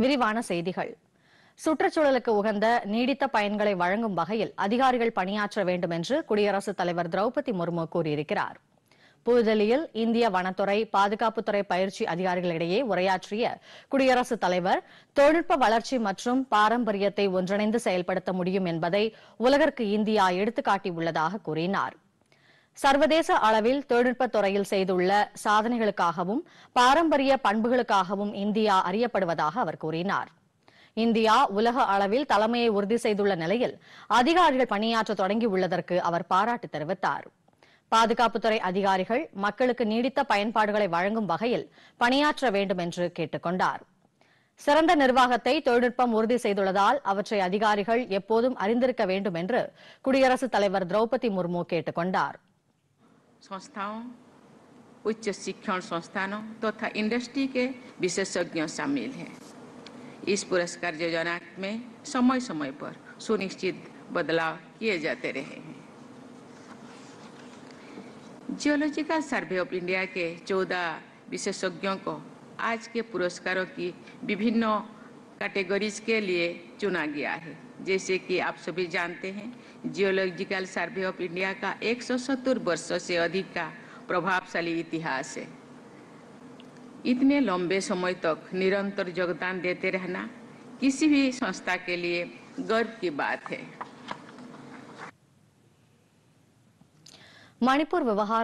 விரிவான செய்திகள் சுற்றுச்சூழலுக்கு உகந்த நீடித்த பயன்களை வழங்கும் வகையில் அதிகாரிகள் பணியாற்ற வேண்டும் என்று குடியரசுத் தலைவர் திரௌபதி முர்மு கூறியிருக்கிறார் புதுதில்லியில் இந்திய வனத்துறை பாதுகாப்புத்துறை பயிற்சி அதிகாரிகளிடையே உரையாற்றிய குடியரசுத் தலைவர் தொழில்நுட்ப வளர்ச்சி மற்றும் பாரம்பரியத்தை ஒன்றிணைந்து செயல்படுத்த முடியும் என்பதை உலகிற்கு இந்தியா எடுத்துக்காட்டியுள்ளதாக கூறினார் சர்வதேச அளவில் தொழில்நுட்பத் துறையில் செய்துள்ள சாதனைகளுக்காகவும் பாரம்பரிய பண்புகளுக்காகவும் இந்தியா அறியப்படுவதாக அவர் கூறினார் இந்தியா உலக அளவில் தலைமையை உறுதி செய்துள்ள நிலையில் அதிகாரிகள் பணியாற்ற தொடங்கியுள்ளதற்கு அவர் பாராட்டு தெரிவித்தார் பாதுகாப்புத்துறை அதிகாரிகள் மக்களுக்கு நீடித்த பயன்பாடுகளை வழங்கும் வகையில் பணியாற்ற வேண்டும் என்று கேட்டுக் கொண்டார் சிறந்த நிர்வாகத்தை தொழில்நுட்பம் உறுதி செய்துள்ளதால் அவற்றை அதிகாரிகள் எப்போதும் அறிந்திருக்க வேண்டும் என்று குடியரசுத் தலைவர் திரௌபதி முர்மு கேட்டுக் கொண்டாா் संस्थाओं उच्च शिक्षण संस्थानों तथा तो इंडस्ट्री के विशेषज्ञ शामिल हैं इस पुरस्कार योजना में समय समय पर सुनिश्चित बदलाव किए जाते रहे हैं जियोलॉजिकल सर्वे ऑफ इंडिया के 14 विशेषज्ञों को आज के पुरस्कारों की विभिन्न कैटेगरीज के लिए चुना गया है जैसे कि आप सभी जानते हैं जियोलॉजिकल सर्वे ऑफ इंडिया का 170 वर्षों से अधिक का प्रभावशाली इतिहास है इतने लंबे समय तक निरंतर योगदान देते रहना किसी भी संस्था के लिए गर्व की बात है मणिपुर व्यवहार